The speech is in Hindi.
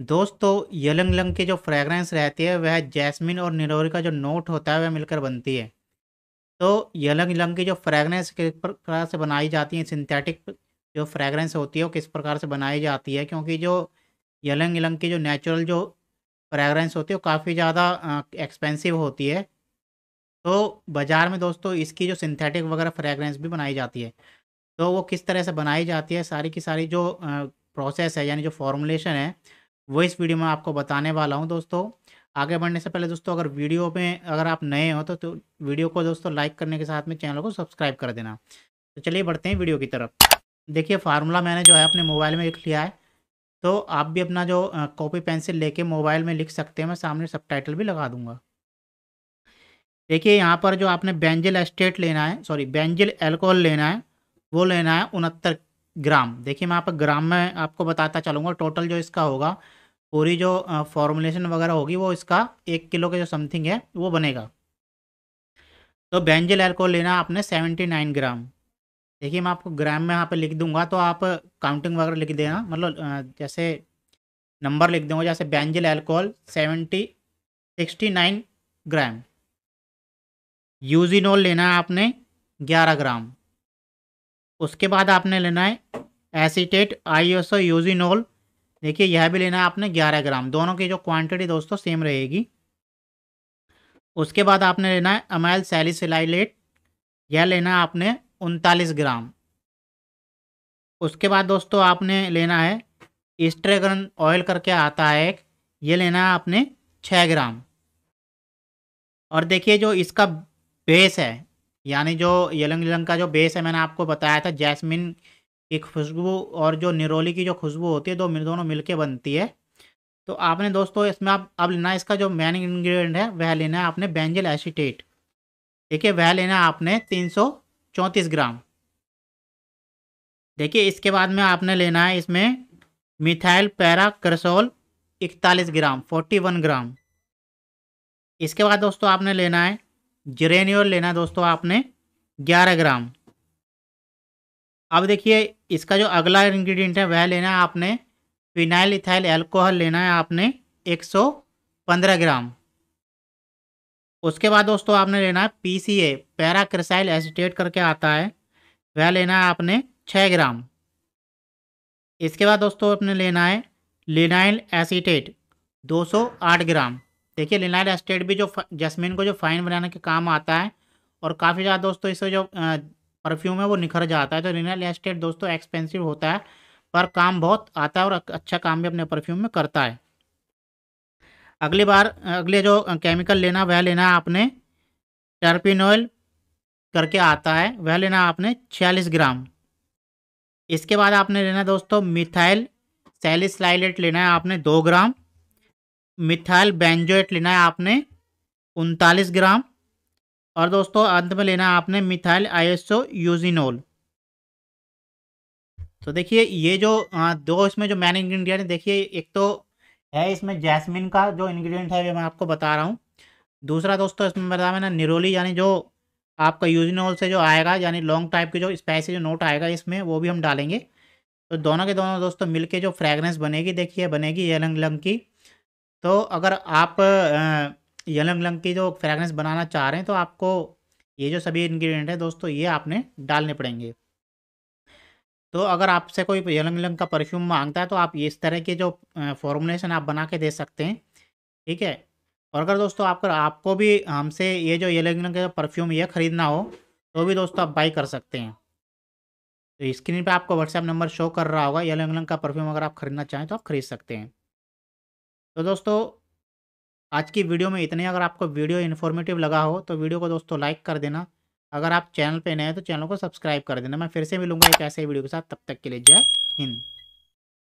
दोस्तों यलंग लंग की जो फ्रेगरेंस रहती है वह जैस्मिन और निरोरी का जो नोट होता है वह मिलकर बनती है तो यलंग लंग की जो फ्रेगरेंस किस प्रकार से बनाई जाती है सिंथेटिक जो फ्रेगरेंस होती है वो किस प्रकार से बनाई जाती है क्योंकि जो यलंग लंग की जो नेचुरल जो फ्रेगरेंस होती है वो काफ़ी ज़्यादा एक्सपेंसिव होती है तो बाज़ार में दोस्तों इसकी जो सिंथेटिक वगैरह फ्रेगरेंस भी बनाई जाती है तो वो किस तरह से बनाई जाती है सारी की सारी जो प्रोसेस है यानी जो फॉर्मुलेशन है वो इस वीडियो में आपको बताने वाला हूँ दोस्तों आगे बढ़ने से पहले दोस्तों अगर वीडियो में अगर आप नए हो तो, तो वीडियो को दोस्तों लाइक करने के साथ में चैनल को सब्सक्राइब कर देना तो चलिए बढ़ते हैं वीडियो की तरफ देखिए फार्मूला मैंने जो है अपने मोबाइल में लिख लिया है तो आप भी अपना जो कॉपी पेंसिल लेके मोबाइल में लिख सकते हैं मैं सामने सबटाइटल भी लगा दूंगा देखिए यहाँ पर जो आपने बेंजिल एस्टेट लेना है सॉरी बेंजिल एल्कोहल लेना है वो लेना है उनहत्तर ग्राम देखिए मैं आप ग्राम में आपको बताता चलूँगा टोटल जो इसका होगा पूरी जो फॉर्मुलेशन वगैरह होगी वो इसका एक किलो के जो समथिंग है वो बनेगा तो बेंजिल एल्कोहल लेना आपने सेवेंटी नाइन ग्राम देखिए मैं आपको ग्राम में यहाँ पे लिख दूंगा तो आप काउंटिंग वगैरह लिख देना मतलब जैसे नंबर लिख दूंगा जैसे benzyl alcohol seventy sixty nine gram eugenol लेना है आपने ग्यारह ग्राम उसके बाद आपने लेना है एसीटेट आईएसओ यूजिनोल देखिए यह भी लेना है आपने 11 ग्राम दोनों की जो क्वांटिटी दोस्तों सेम रहेगी उसके बाद आपने लेना है अमाइल सेलिसलाइलेट यह लेना है आपने उनतालीस ग्राम उसके बाद दोस्तों आपने लेना है ईस्ट्रेगन ऑयल करके आता है एक ये लेना है आपने छः ग्राम और देखिए जो इसका बेस है यानी जो यलंग यलंग का जो बेस है मैंने आपको बताया था जैस्मिन की खुशबू और जो निरोली की जो खुशबू होती है दो दोनों मिलके बनती है तो आपने दोस्तों इसमें आप अब लेना है इसका जो मेन इंग्रेडिएंट है वह लेना है आपने बेंजिल एसीटेट देखिए वह लेना है आपने तीन सौ चौंतीस ग्राम देखिए इसके बाद में आपने लेना है इसमें मिथाइल पैरा करसोल इकतालीस ग्राम फोर्टी वन ग्राम इसके बाद दोस्तों आपने लेना है जरेनियोल लेना है दोस्तों आपने ग्यारह ग्राम अब देखिए इसका जो अगला इंग्रेडिएंट है वह लेना है आपने फिनाइल इथाइल एल्कोहल लेना है आपने 115 ग्राम उसके बाद दोस्तों आपने लेना है पी सी ए पैराक्रसाइल एसिटेट करके आता है वह लेना है आपने 6 ग्राम इसके बाद दोस्तों आपने लेना है लिनाइल एसीटेट 208 ग्राम देखिए लिनाइल एसिटेट भी जो जस्मिन को जो फाइन बनाने के काम आता है और काफ़ी ज़्यादा दोस्तों इससे जो परफ्यूम है वो निखर जाता है तो रिनल एस्टेट दोस्तों एक्सपेंसिव होता है पर काम बहुत आता है और अच्छा काम भी अपने परफ्यूम में करता है अगली बार अगले जो केमिकल लेना वह लेना आपने ऑयल करके आता है वह लेना आपने छियालीस ग्राम इसके बाद आपने लेना दोस्तों मिथाइल सैलिसलाइलेट लेना है आपने दो ग्राम मिथाइल बेंजोएट लेना है आपने उनतालीस ग्राम और दोस्तों अंत में लेना आपने मिथाइल आईएसओ यूजिनोल तो देखिए ये जो दो इसमें जो मैन इंग्रेडिएंट है देखिए एक तो है इसमें जैस्मिन का जो इंग्रेडिएंट है मैं आपको बता रहा हूँ दूसरा दोस्तों इसमें बता मैंने निरोली यानी जो आपका यूजिनोल से जो आएगा यानी लॉन्ग टाइप के जो स्पाइसी जो नोट आएगा इसमें वो भी हम डालेंगे तो दोनों के दोनों दोस्तों मिल जो फ्रेगरेंस बनेगी देखिए बनेगी ये लंग लंग की तो अगर आप आ, यलंग लंग की जो फ्रेगरेंस बनाना चाह रहे हैं तो आपको ये जो सभी इन्ग्रीडियंट है दोस्तों ये आपने डालने पड़ेंगे तो अगर आपसे कोई यलंग लंग का परफ्यूम मांगता है तो आप इस तरह के जो फॉर्मुलेशन आप बना के दे सकते हैं ठीक है और अगर दोस्तों आपको आपको भी हमसे ये जो यलंग लंग का परफ्यूम ये ख़रीदना हो तो भी दोस्तों आप बाई कर सकते हैं तो स्क्रीन पे आपको व्हाट्सएप नंबर शो कर रहा होगा यलंग लंग का परफ्यूम अगर आप ख़रीदना चाहें तो आप ख़रीद सकते हैं तो दोस्तों आज की वीडियो में इतने अगर आपको वीडियो इन्फॉर्मेटिव लगा हो तो वीडियो को दोस्तों लाइक कर देना अगर आप चैनल पर नए हैं तो चैनल को सब्सक्राइब कर देना मैं फिर से मिलूंगा एक ऐसे वीडियो के साथ तब तक के लिए जय हिंद